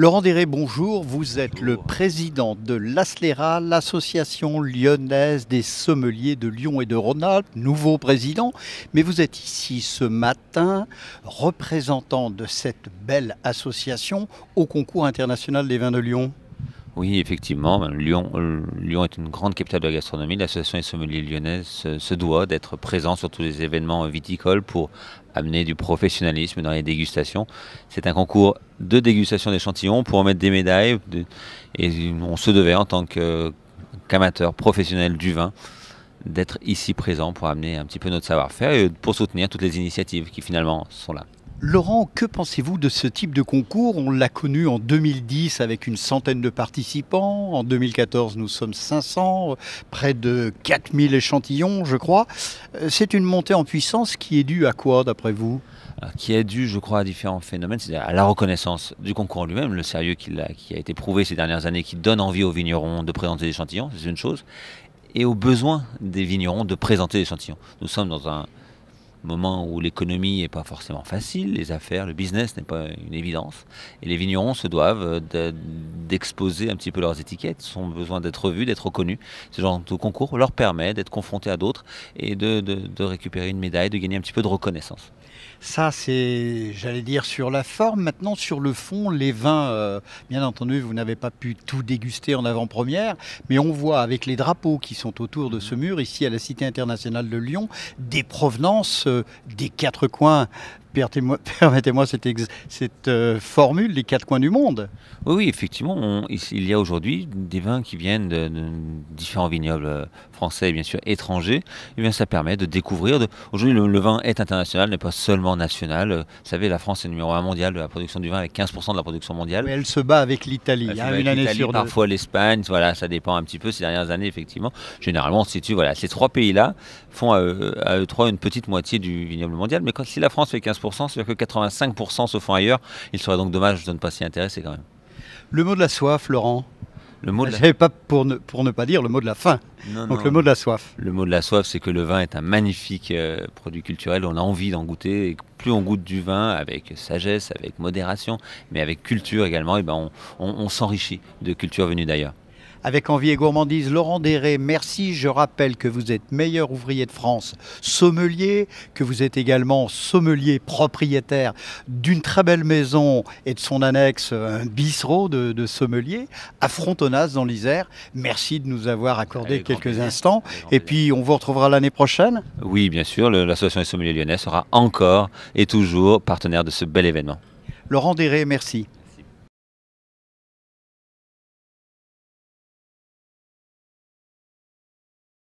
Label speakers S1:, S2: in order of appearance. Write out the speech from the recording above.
S1: Laurent Déré, bonjour. Vous êtes le président de l'ASLERA, l'association lyonnaise des sommeliers de Lyon et de Rhône-Alpes, nouveau président. Mais vous êtes ici ce matin, représentant de cette belle association au concours international des vins de Lyon.
S2: Oui, effectivement, ben, euh, Lyon, est une grande capitale de la gastronomie. L'association des sommeliers lyonnais se, doit d'être présent sur tous les événements viticoles pour amener du professionnalisme dans les dégustations. C'est un concours de dégustation d'échantillons pour en mettre des médailles et on se devait en tant qu'amateur professionnel du vin d'être ici présent pour amener un petit peu notre savoir-faire et pour soutenir toutes les initiatives qui finalement sont là.
S1: Laurent, que pensez-vous de ce type de concours On l'a connu en 2010 avec une centaine de participants. En 2014, nous sommes 500, près de 4000 échantillons, je
S2: crois. Euh, c'est une montée en puissance qui est due à quoi, d'après vous euh, Qui est due, je crois, à différents phénomènes, c'est-à-dire à la reconnaissance du concours lui-même, le sérieux qui a, qui a été prouvé ces dernières années, qui donne envie aux vignerons de présenter des échantillons, c'est une chose, et aux besoins des vignerons de présenter des échantillons. Nous sommes dans un moment où l'économie n'est pas forcément facile, les affaires, le business n'est pas une évidence. Et les vignerons se doivent euh, d'exposer un petit peu leurs étiquettes, ils ont besoin d'être vus, d'être reconnus. Ce genre de concours leur permet d'être confrontés à d'autres et de, récupérer une médaille, de gagner un petit peu de reconnaissance.
S1: Ça, c'est, j'allais dire, sur la forme. Maintenant, sur le fond, les vins, euh, bien entendu, vous n'avez pas pu tout déguster en avant-première, mais on voit avec les drapeaux qui sont autour de ce mmh. mur, ici à la Cité internationale de Lyon, des provenances. Euh, des quatre coins permettez-moi
S2: cette, euh, formule, des quatre coins du monde. Oui, oui effectivement, il y a aujourd'hui des vins qui viennent de, différents vignobles euh, français et bien sûr étrangers. Et eh bien, ça permet de découvrir. De... Aujourd'hui, le, vin est international, n'est pas seulement national. Euh, vous savez, la France est numéro un mondial de la production du vin avec 15% de la production mondiale. Mais elle se bat avec l'Italie, hein, une année sur Parfois l'Espagne, voilà, ça dépend un petit peu ces dernières années, effectivement. Généralement, on situe, voilà, ces trois pays-là font à eux, trois une petite moitié du vignoble mondial. Mais quand, si la France fait 15%, c'est-à-dire que 85% se font ailleurs. Il serait donc dommage de ne pas s'y intéresser quand même.
S1: Le mot de la soif, Laurent le mot pas pour ne, pour ne pas dire le mot de la faim. Donc le mot de la soif.
S2: Le mot de la soif, c'est que le vin est un magnifique euh, produit culturel. On a envie d'en goûter. Et plus on goûte du vin avec sagesse, avec modération, mais avec culture également, et eh ben on s'enrichit de culture venue d'ailleurs.
S1: Avec envie et gourmandise, Laurent Déré, merci. Je rappelle que vous êtes meilleur ouvrier de France sommelier, que vous êtes également sommelier propriétaire d'une très belle maison et de son annexe, un bistrot de, de sommelier à Frontonas dans l'Isère. Merci de nous avoir accordé quelques instants. et puis, on vous retrouvera l'année prochaine.
S2: Oui, bien sûr. L'Association des sommeliers lyonnais sera encore et toujours partenaire de ce bel événement.
S1: Laurent Déré, merci.